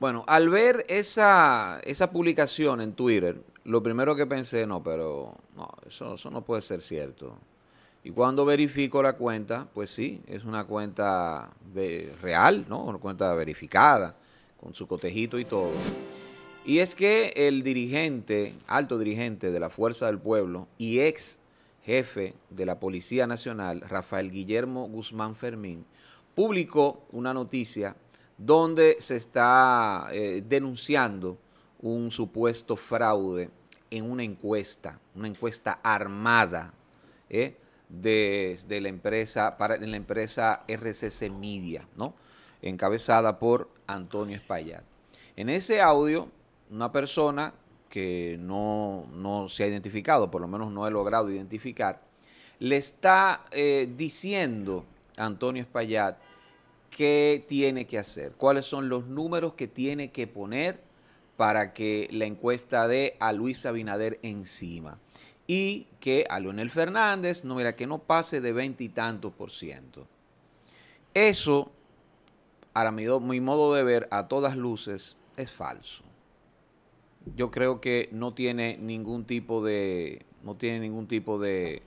Bueno, al ver esa, publicación en Twitter, lo primero que pensé, no, pero no, eso, eso no puede ser cierto. Y cuando verifico la cuenta, pues sí, es una cuenta real, ¿no? Una cuenta verificada, con su cotejito y todo. Y es que el dirigente, alto dirigente de la Fuerza del Pueblo y ex jefe de la Policía Nacional, Rafael Guillermo Guzmán Fermín, publicó una noticia donde se está eh, denunciando un supuesto fraude en una encuesta, una encuesta armada ¿eh? la empresa, para, en la empresa RCC Media, ¿no? encabezada por Antonio Espaillat. En ese audio, una persona que no, se ha identificado, por lo menos no he logrado identificar, le está eh, diciendo a Antonio Espaillat qué tiene que hacer, cuáles son los números que tiene que poner para que la encuesta dé a Luis Abinader encima y que a Leonel Fernández, no, mira, que no pase de veintitantos por ciento. Eso, a mi, modo de ver, a todas luces, es falso. Yo creo que no tiene ningún tipo de, no tiene ningún tipo de,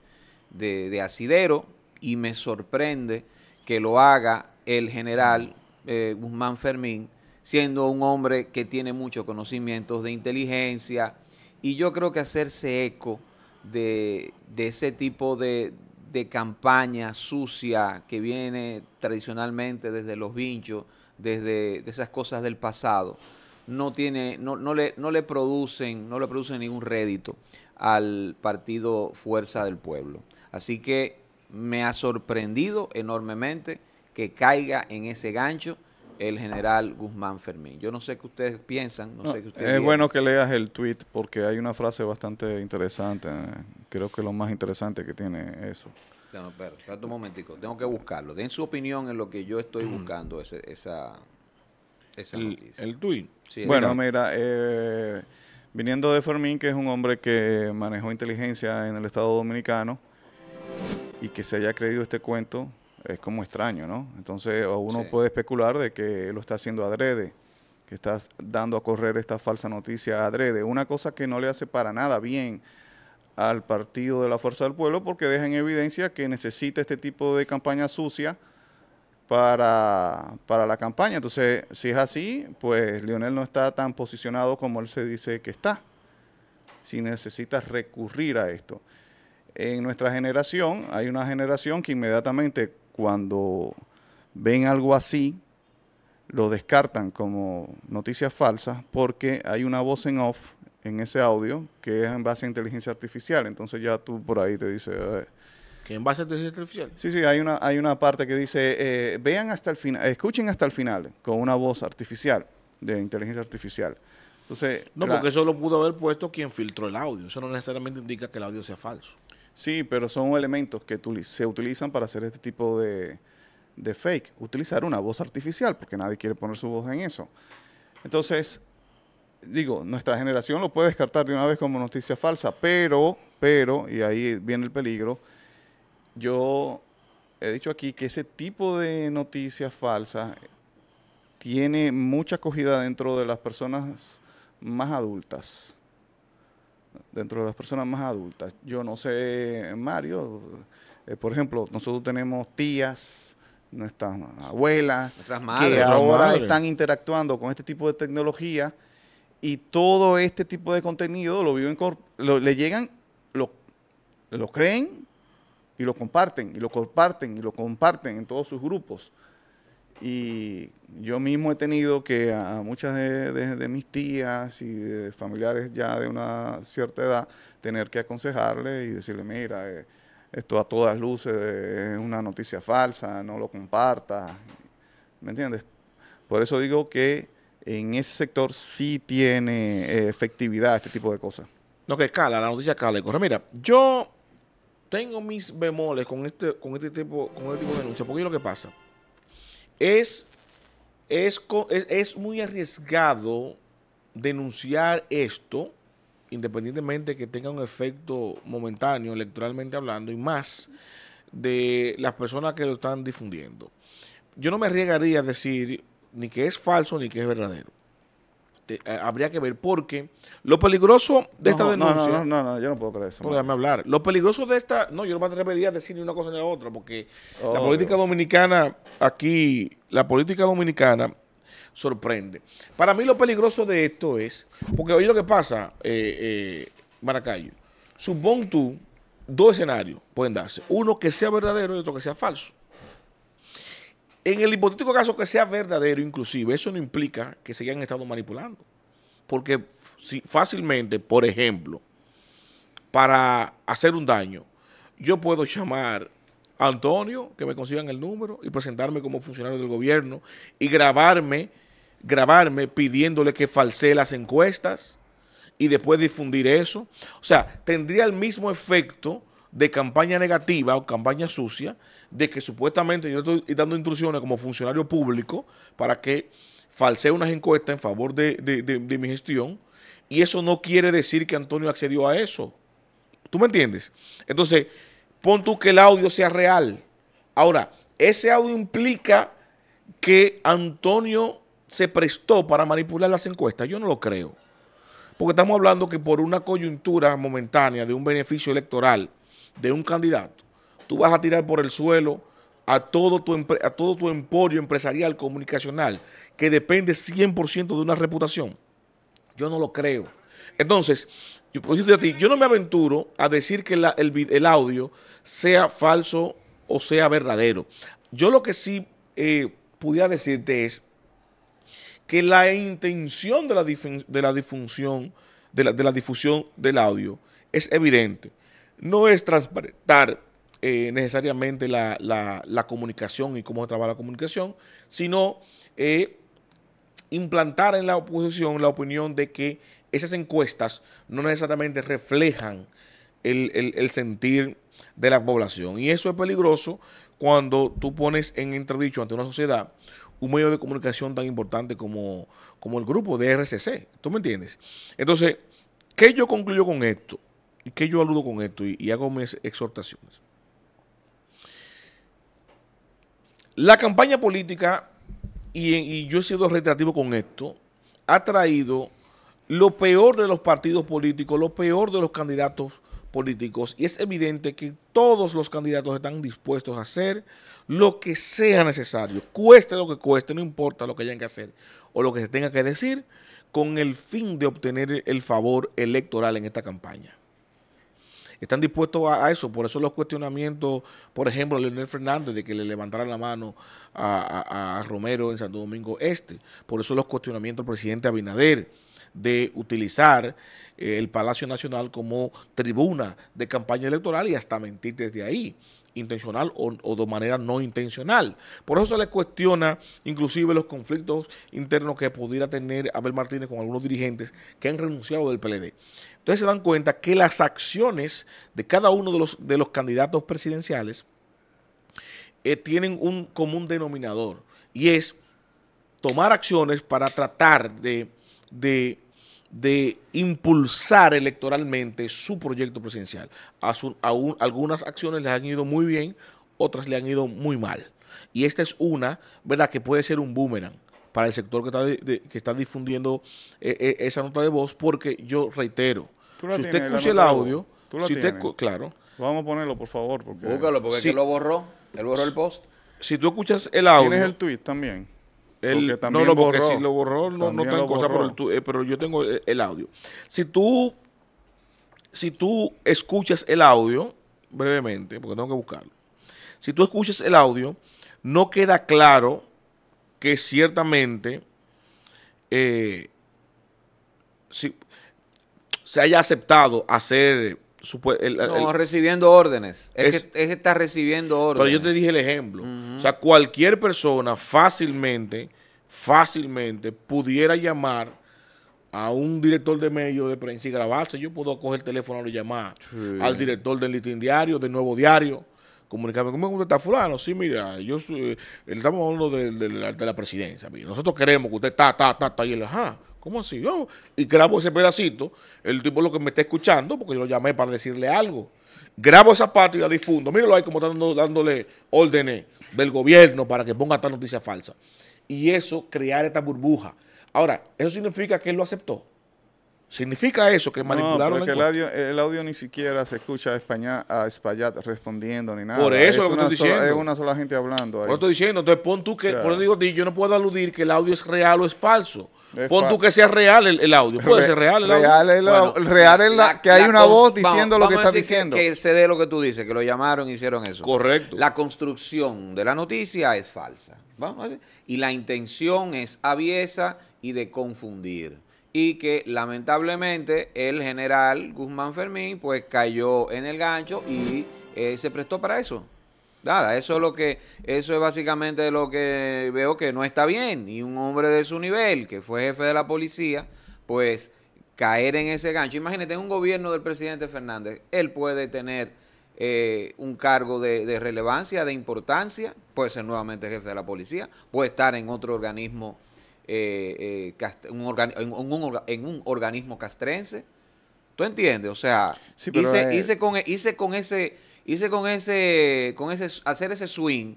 de asidero y me sorprende que lo haga el general eh, Guzmán Fermín, siendo un hombre que tiene muchos conocimientos de inteligencia, y yo creo que hacerse eco de, ese tipo de, campaña sucia que viene tradicionalmente desde los vinchos, desde esas cosas del pasado, no tiene, no, no, le, no le producen, no le producen ningún rédito al partido Fuerza del Pueblo. Así que me ha sorprendido enormemente que caiga en ese gancho el general Guzmán Fermín. Yo no sé qué ustedes piensan, Es bueno que leas el tweet porque hay una frase bastante interesante, eh. creo que lo más interesante que tiene eso. Espera un momentico, tengo que buscarlo. Den su opinión en lo que yo estoy mm. buscando, ese, esa, el, noticia. ¿El tweet? bueno, mira, eh, viniendo de Fermín, que es un hombre que manejó inteligencia en el Estado Dominicano y que se haya creído este cuento es como extraño, ¿no? Entonces uno puede especular de que lo está haciendo adrede, que estás dando a correr esta falsa noticia adrede, una cosa que no le hace para nada bien al partido de la Fuerza del Pueblo porque deja en evidencia que necesita este tipo de campaña sucia para, para la campaña. Entonces, si es así, pues Lionel no está tan posicionado como él se dice que está, si necesita recurrir a esto. En nuestra generación hay una generación que inmediatamente cuando ven algo así, lo descartan como noticias falsas porque hay una voz en off en ese audio que es en base a inteligencia artificial. Entonces ya tú por ahí te dices... Eh". ¿Que en base a inteligencia artificial? Sí, sí, hay una, hay una parte que dice, eh, vean hasta el final, escuchen hasta el final con una voz artificial, de inteligencia artificial. Entonces, no, porque eso lo pudo haber puesto quien filtró el audio. Eso no necesariamente indica que el audio sea falso. Sí, pero son elementos que se utilizan para hacer este tipo de, fake. Utilizar una voz artificial, porque nadie quiere poner su voz en eso. Entonces, digo, nuestra generación lo puede descartar de una vez como noticia falsa, pero, pero, y ahí viene el peligro, yo he dicho aquí que ese tipo de noticias falsas tiene mucha acogida dentro de las personas más adultas dentro de las personas más adultas. Yo no sé, Mario, eh, por ejemplo, nosotros tenemos tías, nuestras abuelas, que ahora están interactuando con este tipo de tecnología y todo este tipo de contenido lo viven, le llegan, lo, lo creen y lo comparten, y lo comparten, y lo comparten en todos sus grupos. Y yo mismo he tenido que a muchas de, mis tías y de familiares ya de una cierta edad tener que aconsejarle y decirle, mira, eh, esto a todas luces es una noticia falsa, no lo compartas. ¿Me entiendes? Por eso digo que en ese sector sí tiene eh, efectividad este tipo de cosas. Lo que escala, la noticia escala. Corre, mira, yo tengo mis bemoles con este, con este tipo, con este tipo de denuncia, porque es lo que pasa. Es, es, es muy arriesgado denunciar esto, independientemente que tenga un efecto momentáneo, electoralmente hablando, y más de las personas que lo están difundiendo. Yo no me arriesgaría a decir ni que es falso ni que es verdadero. Eh, habría que ver porque lo peligroso de esta denuncia. No, no, no, yo no puedo creer eso. déjame hablar. Lo peligroso de esta. No, yo no me atrevería a decir ni una cosa ni la otra, porque la oh, política dominicana aquí, la política dominicana sorprende. Para mí lo peligroso de esto es. Porque oye lo que pasa, eh, eh Maracayo. Supón tú, dos escenarios pueden darse: uno que sea verdadero y otro que sea falso. En el hipotético caso que sea verdadero, inclusive, eso no implica que se hayan estado manipulando. Porque si fácilmente, por ejemplo, para hacer un daño, yo puedo llamar a Antonio, que me consigan el número, y presentarme como funcionario del gobierno, y grabarme, grabarme pidiéndole que falsee las encuestas, y después difundir eso. O sea, tendría el mismo efecto de campaña negativa o campaña sucia, de que supuestamente yo estoy dando instrucciones como funcionario público para que falsee unas encuestas en favor de, de mi gestión, y eso no quiere decir que Antonio accedió a eso. ¿Tú me entiendes? Entonces, pon tú que el audio sea real. Ahora, ese audio implica que Antonio se prestó para manipular las encuestas. Yo no lo creo. Porque estamos hablando que por una coyuntura momentánea de un beneficio electoral, de un candidato, tú vas a tirar por el suelo a todo tu, a todo tu emporio empresarial, comunicacional, que depende 100% de una reputación. Yo no lo creo. Entonces, yo, ti, yo no me aventuro a decir que el, audio sea falso o sea verdadero. Yo lo que sí eh, pudiera decirte es que la intención de la, de la difusión, de la, de la difusión del audio es evidente no es transparentar eh, necesariamente la, comunicación y cómo se trabaja la comunicación, sino eh, implantar en la oposición la opinión de que esas encuestas no necesariamente reflejan el, sentir de la población. Y eso es peligroso cuando tú pones en entredicho ante una sociedad un medio de comunicación tan importante como, como el grupo de RCC. ¿Tú me entiendes? Entonces, ¿qué yo concluyo con esto? ¿Y que yo aludo con esto? Y, hago mis exhortaciones. La campaña política, y, y yo he sido reiterativo con esto, ha traído lo peor de los partidos políticos, lo peor de los candidatos políticos y es evidente que todos los candidatos están dispuestos a hacer lo que sea necesario, cueste lo que cueste, no importa lo que hayan que hacer o lo que se tenga que decir, con el fin de obtener el favor electoral en esta campaña están dispuestos a, eso. Por eso los cuestionamientos, por ejemplo, a Leonel Fernández de que le levantaran la mano a, Romero en Santo Domingo Este. Por eso los cuestionamientos al presidente Abinader de utilizar eh, el Palacio Nacional como tribuna de campaña electoral y hasta mentir desde ahí intencional o, de manera no intencional. Por eso se le cuestiona inclusive los conflictos internos que pudiera tener Abel Martínez con algunos dirigentes que han renunciado del PLD. Entonces se dan cuenta que las acciones de cada uno de los, de los candidatos presidenciales eh, tienen un común denominador y es tomar acciones para tratar de, de de impulsar electoralmente su proyecto presidencial. A algunas acciones le han ido muy bien, otras le han ido muy mal. Y esta es una, ¿verdad?, que puede ser un boomerang para el sector que está, que está difundiendo eh, eh, esa nota de voz, porque yo reitero, si usted escucha el audio, claro. Vamos a ponerlo, por favor. Porque... Búscalo, porque lo borró, él borró el post. Si tú escuchas el audio. Tienes el tweet también también no, no, porque si lo borró, no, tengo cosa, eh, pero, yo tengo el, audio. Si tú, si tú escuchas el audio, brevemente, porque tengo que buscarlo. Si tú escuchas el audio, no queda claro que ciertamente eh, se haya aceptado hacer no, recibiendo órdenes. Es, que, está recibiendo órdenes. Pero yo te dije el ejemplo. O sea, cualquier persona fácilmente, fácilmente pudiera llamar a un director de medio de prensa y grabarse. Yo puedo coger el teléfono y llamar al director del Litín Diario, del Nuevo Diario, comunicarme. ¿Cómo usted está fulano? Sí, mira, yo eh, estamos hablando de, de, la, presidencia. Nosotros queremos que usted está, está, está, está. Y ajá. ¿Cómo así? Yo, y grabo ese pedacito, el tipo lo que me está escuchando, porque yo lo llamé para decirle algo. Grabo esa parte y la difundo. Míralo ahí como está dándole órdenes del gobierno para que ponga esta noticia falsa. Y eso, crear esta burbuja. Ahora, ¿eso significa que él lo aceptó? ¿Significa eso que manipularon no, porque el, audio, ni siquiera se escucha a, España, a respondiendo ni nada. Por eso es lo que estoy diciendo. Es una sola gente hablando. Ahí. Por eso estoy diciendo. Entonces pon tú que, por eso digo, yo no puedo aludir que el audio es real o es falso. Pon tú que sea real el, audio. Puede ser real el audio. Real, es la, que hay una voz diciendo lo que está diciendo. Que, se dé lo que tú dices, que lo llamaron y hicieron eso. Correcto. La construcción de la noticia es falsa. Vamos a Y la intención es aviesa y de confundir. Y que lamentablemente el general Guzmán Fermín pues cayó en el gancho y eh, se prestó para eso nada, eso es lo que, eso es básicamente lo que veo que no está bien. Y un hombre de su nivel, que fue jefe de la policía, pues caer en ese gancho. Imagínate, en un gobierno del presidente Fernández, él puede tener eh, un cargo de, relevancia, de importancia, puede ser nuevamente jefe de la policía, puede estar en otro organismo, eh, eh, en, un, organismo castrense. ¿Tú entiendes? O sea, hice, e, hice con ese Hice con ese, con ese, hacer ese swing,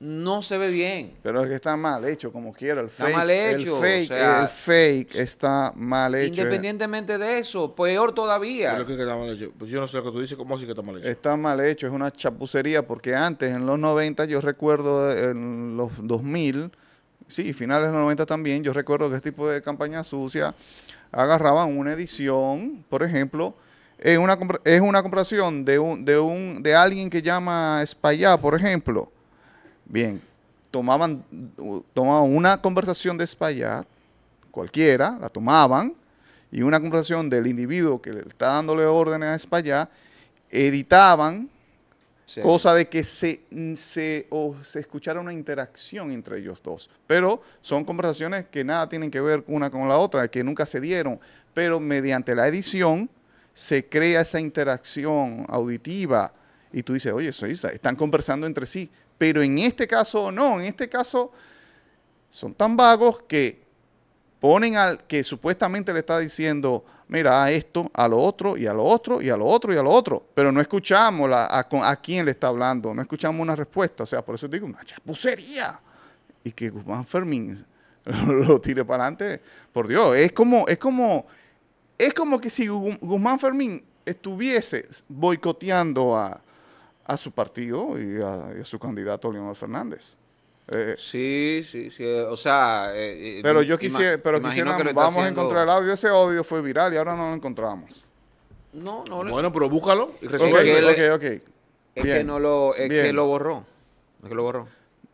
no se ve bien. Pero es que está mal hecho, como quiera. El está fake, mal hecho. El fake, está mal hecho. Independientemente de eso, peor todavía. Pero que está mal hecho. Pues yo no sé lo que tú dices, ¿cómo así que está mal hecho? Está mal hecho, es una chapucería, porque antes, en los 90, yo recuerdo en los 2000, sí, finales de los 90 también, yo recuerdo que este tipo de campaña sucia agarraban una edición, por ejemplo, es una, es comparación de, un, de, alguien que llama Espaillá, por ejemplo. Bien, tomaban, una conversación de Espaillá, cualquiera, la tomaban, y una conversación del individuo que le está dándole órdenes a Espaillá, editaban, cosa de que se, se, se escuchara una interacción entre ellos dos. Pero son conversaciones que nada tienen que ver una con la otra, que nunca se dieron, pero mediante la edición se crea esa interacción auditiva y tú dices, oye, están conversando entre sí. Pero en este caso no, en este caso son tan vagos que ponen al que supuestamente le está diciendo, mira, a esto, a lo otro, y a lo otro, y a lo otro, y a lo otro. Pero no escuchamos a, quién le está hablando, no escuchamos una respuesta. O sea, por eso digo, una chapucería. Y que Guzmán Fermín lo, lo tire para adelante, por Dios. Es como, es como es como que si Guzmán Fermín estuviese boicoteando a, a su partido y a, su candidato Leonel Fernández. Eh, sí, sí, sí. O sea. Eh, eh, pero yo quisiera. Pero quisiera. Vamos a encontrar el audio. Ese audio fue viral y ahora no lo encontramos. No, no lo... Bueno, pero búscalo y ok. Es que no lo. Es que lo borró. Es que lo borró.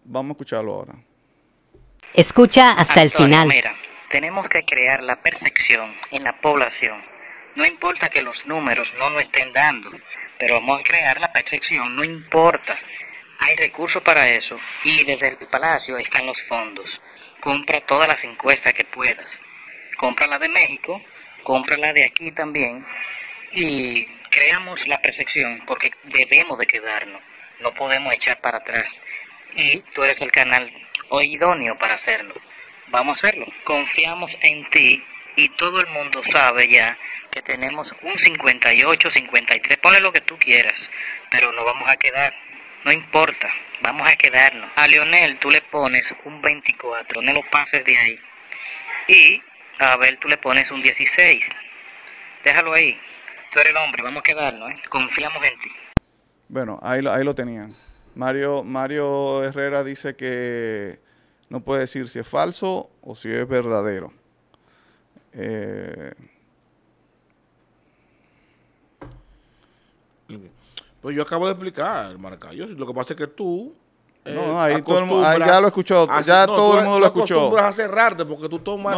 Vamos a escucharlo ahora. Escucha hasta el final. Tenemos que crear la percepción en la población. No importa que los números no nos estén dando, pero vamos a crear la percepción, no importa. Hay recursos para eso y desde el Palacio están los fondos. Compra todas las encuestas que puedas. Compra la de México, compra la de aquí también y creamos la percepción porque debemos de quedarnos. No podemos echar para atrás. Y tú eres el canal idóneo para hacerlo vamos a hacerlo. Confiamos en ti y todo el mundo sabe ya que tenemos un 58, 53, ponle lo que tú quieras, pero no vamos a quedar, no importa, vamos a quedarnos. A Leonel tú le pones un 24, no lo pases de ahí. Y a Abel tú le pones un 16, déjalo ahí, tú eres el hombre, vamos a quedarnos, ¿eh? confiamos en ti. Bueno, ahí lo, ahí lo tenían. Mario, Mario Herrera dice que no puede decir si es falso o si es verdadero. Eh, pues yo acabo de explicar, Maracayo. lo que pasa es que tú eh, no, no, ahí, todo el, ya lo escuchó, ya todo el mundo lo escuchó. Acostumbras a cerrarte porque tú tomas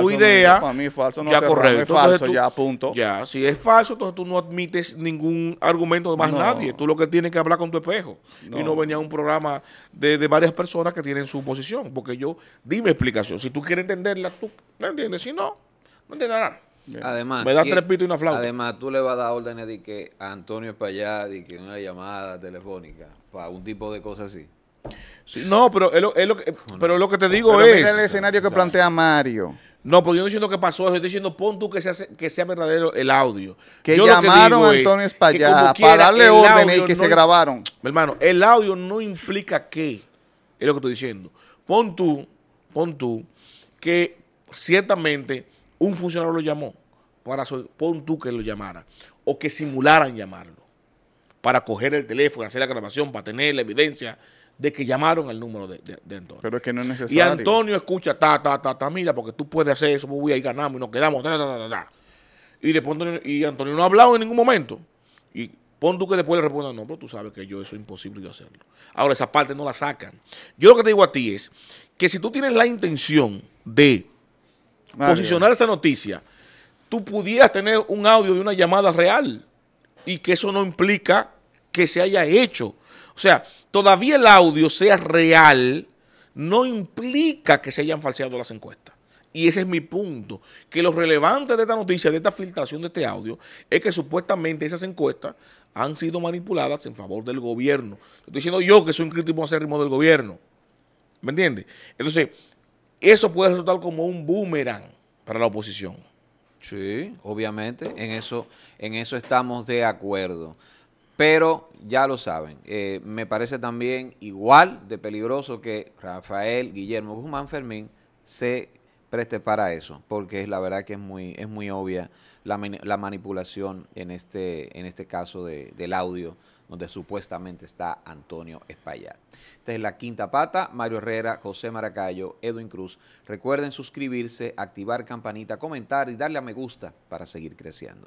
tu idea. para mí es falso, no ya cerrar, es falso, ya punto. Ya, si es falso, entonces tú no admites ningún argumento de más nadie. Tú lo que tienes que hablar con tu espejo. Y no venía un programa de, varias personas que tienen su posición, porque yo dime explicación. Si tú quieres entenderla, tú la entiendes. Si no, no entiendes Además, me da tres pitos y una flauta. Además, tú le vas a dar órdenes de que Antonio es para allá, de que una llamada telefónica, para un tipo de cosas así no, pero lo, que, eh, pero lo que te digo es... el escenario que plantea Mario. No, porque yo no estoy diciendo que pasó eso, estoy diciendo pon tú que sea, que sea verdadero el audio. Que llamaron a Antonio España para darle órdenes y que se grabaron. hermano, el audio no implica que, es lo que estoy diciendo. Pon tú, pon tú, que ciertamente un funcionario lo llamó, para pon tú que lo llamara, o que simularan llamarlo, para coger el teléfono, hacer la grabación, para tener la evidencia, de que llamaron al número de, Antonio. Pero es que no es necesario. Y Antonio escucha, ta, ta, ta, ta, mira, porque tú puedes hacer eso, voy ahí ganamos y nos quedamos, ta, ta, ta, ta, Y Antonio, y Antonio no ha hablado en ningún momento. Y pon tú que después le responda, no, pero tú sabes que yo eso es imposible de hacerlo. Ahora, esa parte no la sacan. Yo lo que te digo a ti es que si tú tienes la intención de posicionar esa noticia, tú pudieras tener un audio de una llamada real y que eso no implica que se haya hecho o sea, todavía el audio sea real, no implica que se hayan falseado las encuestas. Y ese es mi punto, que lo relevante de esta noticia, de esta filtración de este audio, es que supuestamente esas encuestas han sido manipuladas en favor del gobierno. Estoy diciendo yo que soy un crítico acérrimo del gobierno. ¿Me entiendes? Entonces, eso puede resultar como un boomerang para la oposición. Sí, obviamente, en eso, en eso estamos de acuerdo pero ya lo saben. Eh, me parece también igual de peligroso que Rafael Guillermo Guzmán Fermín se preste para eso, porque es la verdad que es muy, es muy obvia la, manipulación en este, en este caso del audio donde supuestamente está Antonio Espaillat. Esta es la quinta pata, Mario Herrera, José Maracayo, Edwin Cruz. Recuerden suscribirse, activar campanita, comentar y darle a me gusta para seguir creciendo.